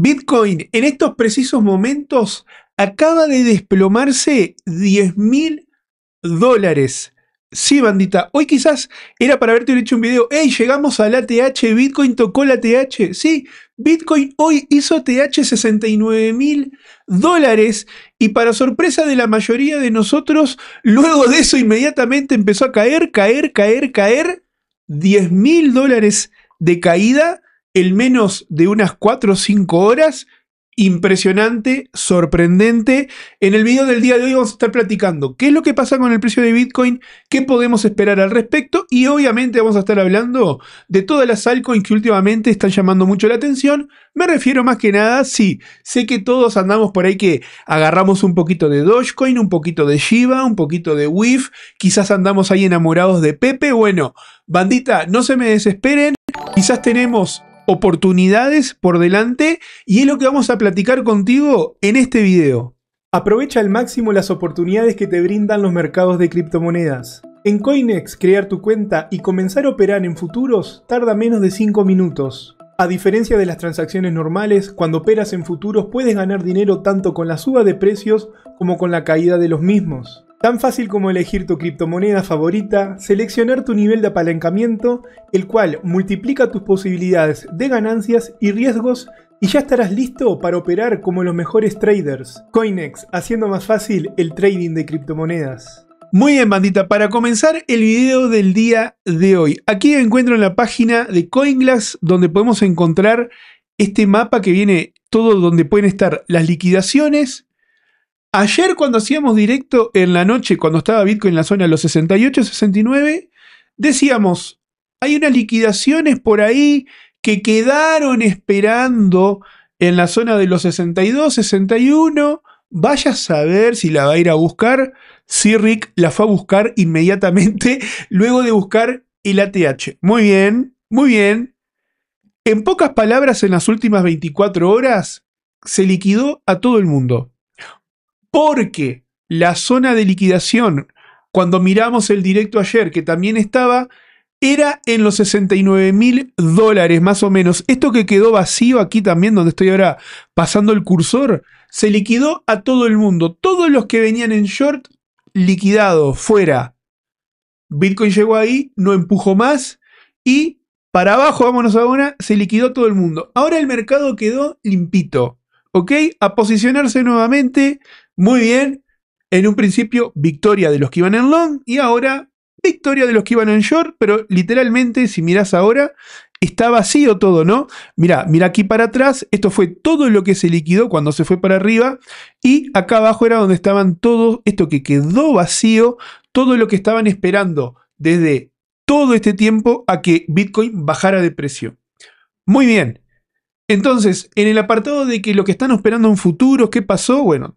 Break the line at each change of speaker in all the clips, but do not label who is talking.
Bitcoin en estos precisos momentos acaba de desplomarse 10 mil dólares. Sí, bandita. Hoy quizás era para haberte hecho un video. ¡Ey! Llegamos a la TH. Bitcoin tocó la TH. Sí, Bitcoin hoy hizo TH 69 mil dólares. Y para sorpresa de la mayoría de nosotros, luego de eso inmediatamente empezó a caer, caer, caer, caer. 10 mil dólares de caída el menos de unas 4 o 5 horas. Impresionante, sorprendente. En el video del día de hoy vamos a estar platicando qué es lo que pasa con el precio de Bitcoin, qué podemos esperar al respecto y obviamente vamos a estar hablando de todas las altcoins que últimamente están llamando mucho la atención. Me refiero más que nada, sí, sé que todos andamos por ahí que agarramos un poquito de Dogecoin, un poquito de Shiba, un poquito de WIF, quizás andamos ahí enamorados de Pepe. Bueno, bandita, no se me desesperen, quizás tenemos oportunidades por delante y es lo que vamos a platicar contigo en este video. Aprovecha al máximo las oportunidades que te brindan los mercados de criptomonedas. En Coinex, crear tu cuenta y comenzar a operar en futuros tarda menos de 5 minutos. A diferencia de las transacciones normales, cuando operas en futuros puedes ganar dinero tanto con la suba de precios como con la caída de los mismos. Tan fácil como elegir tu criptomoneda favorita, seleccionar tu nivel de apalancamiento, el cual multiplica tus posibilidades de ganancias y riesgos y ya estarás listo para operar como los mejores traders. Coinex, haciendo más fácil el trading de criptomonedas. Muy bien, bandita, para comenzar el video del día de hoy. Aquí encuentro en la página de CoinGlass donde podemos encontrar este mapa que viene todo donde pueden estar las liquidaciones, Ayer cuando hacíamos directo en la noche, cuando estaba Bitcoin en la zona de los 68, 69, decíamos, hay unas liquidaciones por ahí que quedaron esperando en la zona de los 62, 61. Vaya a saber si la va a ir a buscar. Si Rick la fue a buscar inmediatamente luego de buscar el ATH. Muy bien, muy bien. En pocas palabras, en las últimas 24 horas se liquidó a todo el mundo porque la zona de liquidación, cuando miramos el directo ayer, que también estaba, era en los 69 mil dólares más o menos. Esto que quedó vacío aquí también, donde estoy ahora pasando el cursor, se liquidó a todo el mundo. Todos los que venían en short, liquidado, fuera. Bitcoin llegó ahí, no empujó más y para abajo, vámonos ahora, se liquidó todo el mundo. Ahora el mercado quedó limpito. ¿Ok? A posicionarse nuevamente muy bien. En un principio, victoria de los que iban en long y ahora victoria de los que iban en short, pero literalmente, si mirás ahora, está vacío todo, ¿no? Mira, mira aquí para atrás, esto fue todo lo que se liquidó cuando se fue para arriba y acá abajo era donde estaban todo esto que quedó vacío, todo lo que estaban esperando desde todo este tiempo a que Bitcoin bajara de precio. Muy bien. Entonces, en el apartado de que lo que están esperando en futuro, ¿qué pasó? Bueno,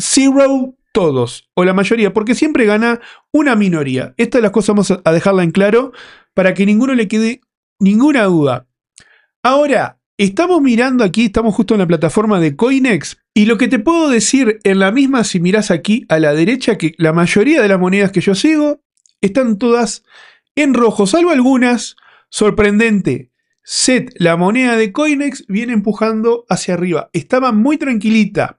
Zero todos o la mayoría, porque siempre gana una minoría. Esta es la cosa vamos a dejarla en claro para que ninguno le quede ninguna duda. Ahora, estamos mirando aquí, estamos justo en la plataforma de Coinex y lo que te puedo decir en la misma si miras aquí a la derecha que la mayoría de las monedas que yo sigo están todas en rojo, salvo algunas, sorprendente. Set, la moneda de Coinex, viene empujando hacia arriba. Estaba muy tranquilita.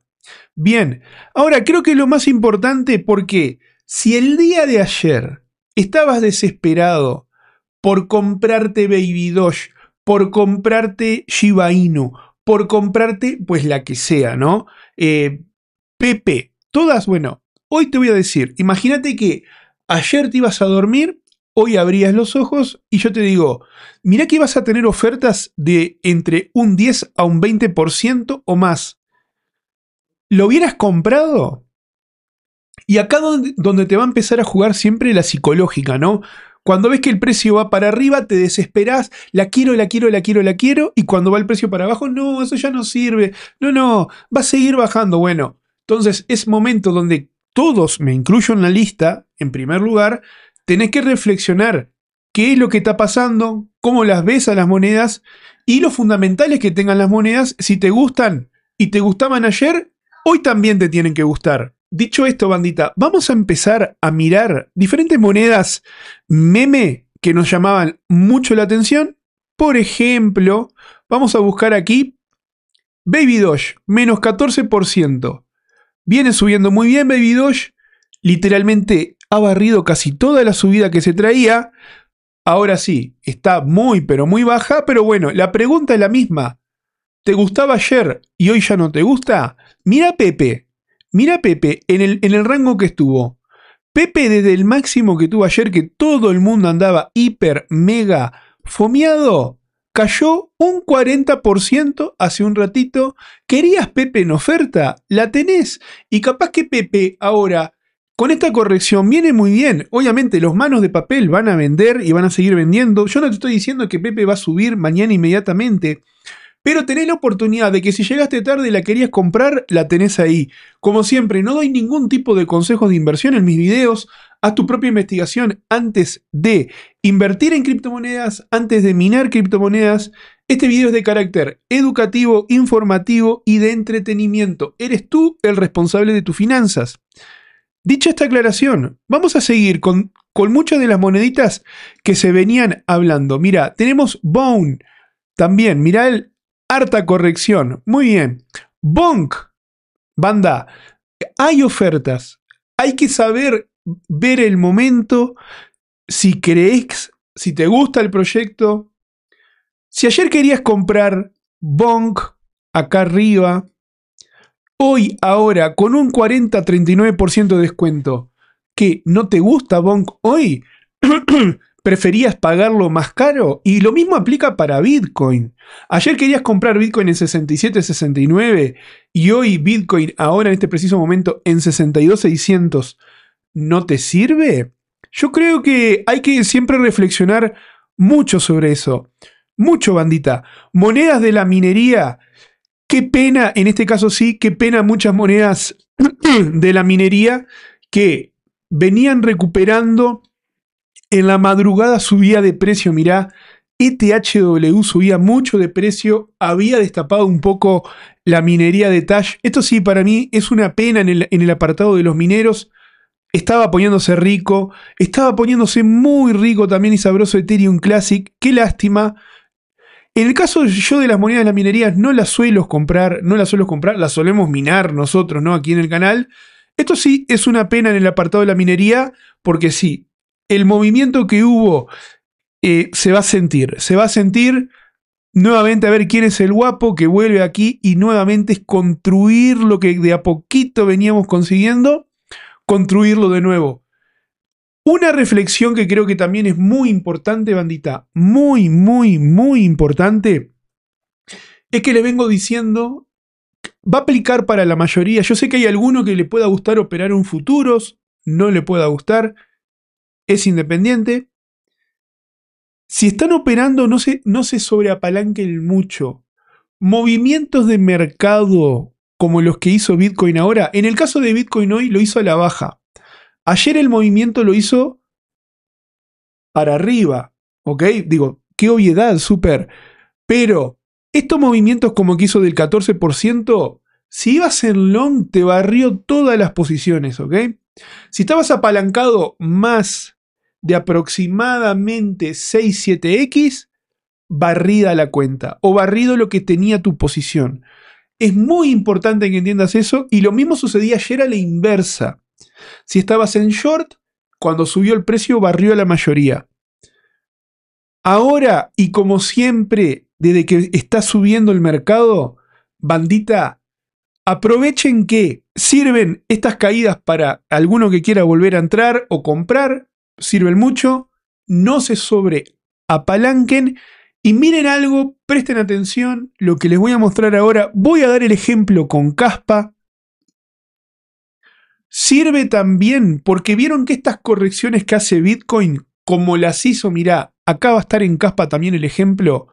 Bien, ahora creo que lo más importante porque si el día de ayer estabas desesperado por comprarte Baby Doge, por comprarte Shiba Inu, por comprarte pues la que sea, ¿no? Eh, Pepe, todas, bueno, hoy te voy a decir, imagínate que ayer te ibas a dormir, hoy abrías los ojos y yo te digo, mira que vas a tener ofertas de entre un 10 a un 20% o más lo hubieras comprado. Y acá donde, donde te va a empezar a jugar siempre la psicológica, ¿no? Cuando ves que el precio va para arriba, te desesperas, la quiero, la quiero, la quiero, la quiero, y cuando va el precio para abajo, no, eso ya no sirve, no, no, va a seguir bajando. Bueno, entonces es momento donde todos, me incluyo en la lista, en primer lugar, tenés que reflexionar qué es lo que está pasando, cómo las ves a las monedas y los fundamentales que tengan las monedas, si te gustan y te gustaban ayer hoy también te tienen que gustar. Dicho esto, bandita, vamos a empezar a mirar diferentes monedas meme que nos llamaban mucho la atención. Por ejemplo, vamos a buscar aquí Baby Doge, menos 14%. Viene subiendo muy bien Baby Doge, literalmente ha barrido casi toda la subida que se traía. Ahora sí, está muy pero muy baja, pero bueno, la pregunta es la misma te gustaba ayer y hoy ya no te gusta, mira Pepe, mira Pepe en el, en el rango que estuvo. Pepe desde el máximo que tuvo ayer, que todo el mundo andaba hiper, mega, fomeado, cayó un 40% hace un ratito. ¿Querías Pepe en oferta? La tenés. Y capaz que Pepe ahora, con esta corrección, viene muy bien. Obviamente los manos de papel van a vender y van a seguir vendiendo. Yo no te estoy diciendo que Pepe va a subir mañana inmediatamente. Pero tenés la oportunidad de que si llegaste tarde y la querías comprar, la tenés ahí. Como siempre, no doy ningún tipo de consejos de inversión en mis videos. Haz tu propia investigación antes de invertir en criptomonedas, antes de minar criptomonedas. Este video es de carácter educativo, informativo y de entretenimiento. Eres tú el responsable de tus finanzas. Dicha esta aclaración, vamos a seguir con, muchas de las moneditas que se venían hablando. Mira, tenemos Bone. También, mirá el Harta corrección. Muy bien. Bonk. Banda. Hay ofertas. Hay que saber ver el momento. Si crees, si te gusta el proyecto. Si ayer querías comprar Bonk acá arriba, hoy, ahora, con un 40-39% de descuento, que no te gusta Bonk hoy, preferías pagarlo más caro. Y lo mismo aplica para Bitcoin. Ayer querías comprar Bitcoin en 67.69 y hoy Bitcoin ahora en este preciso momento en 62,600 no te sirve. Yo creo que hay que siempre reflexionar mucho sobre eso. Mucho, bandita. Monedas de la minería. Qué pena, en este caso sí, qué pena muchas monedas de la minería que venían recuperando en la madrugada subía de precio, mirá, ETHW subía mucho de precio, había destapado un poco la minería de Tash. Esto sí, para mí es una pena en el, apartado de los mineros. Estaba poniéndose rico, estaba poniéndose muy rico también y sabroso Ethereum Classic. Qué lástima. En el caso yo de las monedas de la minería no las suelo comprar, no las suelo comprar, las solemos minar nosotros, ¿no? Aquí en el canal. Esto sí es una pena en el apartado de la minería, porque sí, el movimiento que hubo eh, se va a sentir. Se va a sentir nuevamente a ver quién es el guapo que vuelve aquí y nuevamente es construir lo que de a poquito veníamos consiguiendo, construirlo de nuevo. Una reflexión que creo que también es muy importante, bandita, muy, muy, muy importante, es que le vengo diciendo, va a aplicar para la mayoría. Yo sé que hay alguno que le pueda gustar operar en futuros, no le pueda gustar es independiente. Si están operando, no se, no se sobreapalanquen mucho. Movimientos de mercado como los que hizo Bitcoin ahora, en el caso de Bitcoin hoy lo hizo a la baja. Ayer el movimiento lo hizo para arriba, ¿ok? Digo, qué obviedad, súper. Pero estos movimientos como que hizo del 14%, si ibas en long te barrió todas las posiciones, ¿ok? Si estabas apalancado más de aproximadamente 6-7x, barrida la cuenta o barrido lo que tenía tu posición. Es muy importante que entiendas eso y lo mismo sucedía ayer a la inversa. Si estabas en short, cuando subió el precio barrió a la mayoría. Ahora y como siempre, desde que está subiendo el mercado, bandita, aprovechen que sirven estas caídas para alguno que quiera volver a entrar o comprar sirven mucho, no se apalanquen y miren algo, presten atención, lo que les voy a mostrar ahora, voy a dar el ejemplo con caspa. Sirve también porque vieron que estas correcciones que hace Bitcoin, como las hizo, mirá, acá va a estar en caspa también el ejemplo,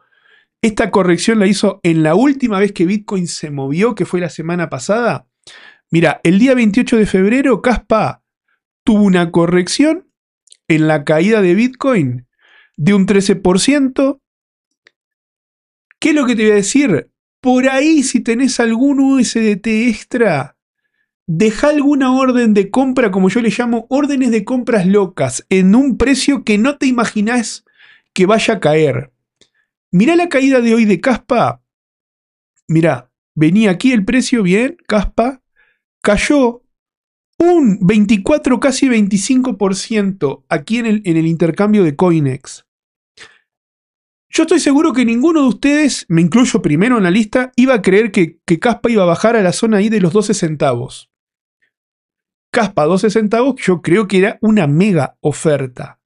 esta corrección la hizo en la última vez que Bitcoin se movió, que fue la semana pasada. Mira, el día 28 de febrero, Caspa tuvo una corrección en la caída de Bitcoin de un 13%. ¿Qué es lo que te voy a decir? Por ahí, si tenés algún USDT extra, deja alguna orden de compra, como yo le llamo, órdenes de compras locas, en un precio que no te imaginás que vaya a caer. Mirá la caída de hoy de Caspa. Mirá, venía aquí el precio bien, Caspa, cayó un 24, casi 25% aquí en el, en el intercambio de Coinex. Yo estoy seguro que ninguno de ustedes, me incluyo primero en la lista, iba a creer que, Caspa iba a bajar a la zona ahí de los 12 centavos. Caspa 12 centavos, yo creo que era una mega oferta.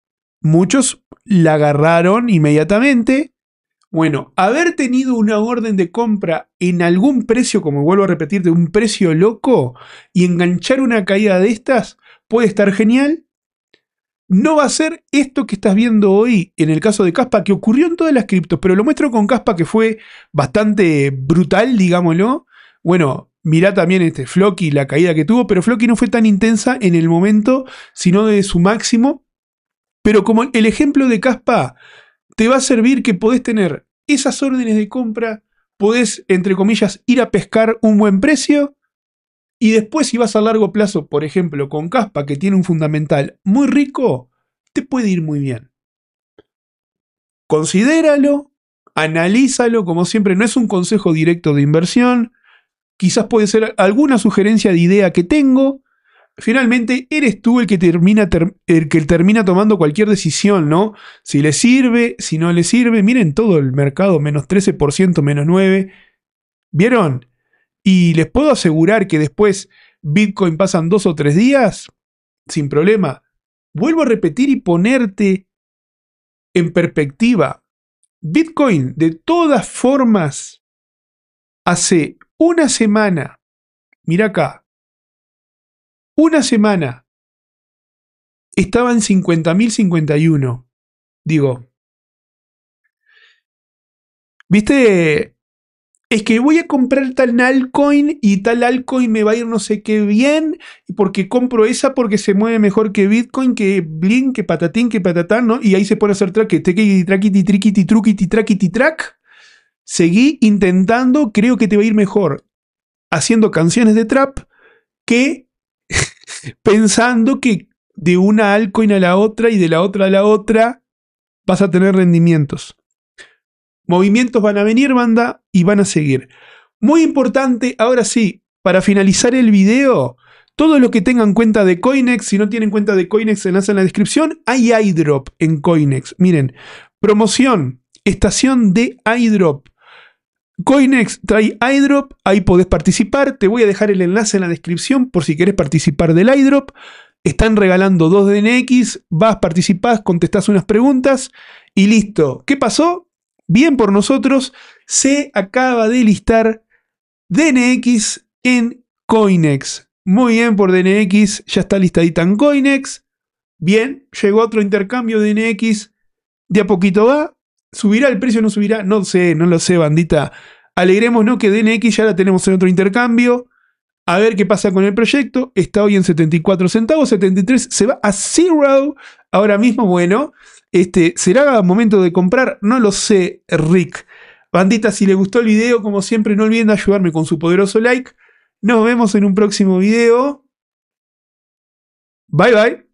Muchos la agarraron inmediatamente bueno, haber tenido una orden de compra en algún precio, como vuelvo a repetir, de un precio loco y enganchar una caída de estas puede estar genial. No va a ser esto que estás viendo hoy en el caso de Caspa, que ocurrió en todas las criptos, pero lo muestro con Caspa que fue bastante brutal, digámoslo. Bueno, mirá también este Floki, la caída que tuvo, pero Floki no fue tan intensa en el momento, sino de su máximo. Pero como el ejemplo de Caspa te va a servir que podés tener esas órdenes de compra, podés, entre comillas, ir a pescar un buen precio. Y después, si vas a largo plazo, por ejemplo, con Caspa, que tiene un fundamental muy rico, te puede ir muy bien. Considéralo, analízalo, como siempre, no es un consejo directo de inversión. Quizás puede ser alguna sugerencia de idea que tengo, finalmente eres tú el que, termina, el que termina tomando cualquier decisión, ¿no? Si le sirve, si no le sirve. Miren todo el mercado, menos 13%, menos 9%. ¿Vieron? Y les puedo asegurar que después Bitcoin pasan dos o tres días, sin problema. Vuelvo a repetir y ponerte en perspectiva. Bitcoin, de todas formas, hace una semana, mira acá, una semana. Estaba en 50.051. Digo. ¿Viste? Es que voy a comprar tal altcoin y tal altcoin me va a ir no sé qué bien, porque compro esa porque se mueve mejor que Bitcoin, que Blink, que patatín, que patatán, ¿no? Y ahí se pone a hacer track track. Seguí intentando, creo que te va a ir mejor haciendo canciones de trap que pensando que de una altcoin a la otra y de la otra a la otra vas a tener rendimientos. Movimientos van a venir, banda, y van a seguir. Muy importante, ahora sí, para finalizar el video, todos los que tengan cuenta de Coinex, si no tienen cuenta de Coinex, se enlace en la descripción, hay iDrop en Coinex. Miren, promoción, estación de iDrop. Coinex trae iDrop, ahí podés participar. Te voy a dejar el enlace en la descripción por si querés participar del iDrop. Están regalando dos DNX, vas, participás, contestás unas preguntas y listo. ¿Qué pasó? Bien por nosotros, se acaba de listar DNX en Coinex. Muy bien por DNX, ya está listadita en Coinex. Bien, llegó otro intercambio de DNX. De a poquito va, ¿Subirá el precio o no subirá? No sé, no lo sé, bandita. Alegremos, ¿no? Que DNX ya la tenemos en otro intercambio. A ver qué pasa con el proyecto. Está hoy en 74 centavos, 73 se va a zero. Ahora mismo, bueno, este, ¿será momento de comprar? No lo sé, Rick. Bandita, si les gustó el video, como siempre, no olviden ayudarme con su poderoso like. Nos vemos en un próximo video. Bye bye.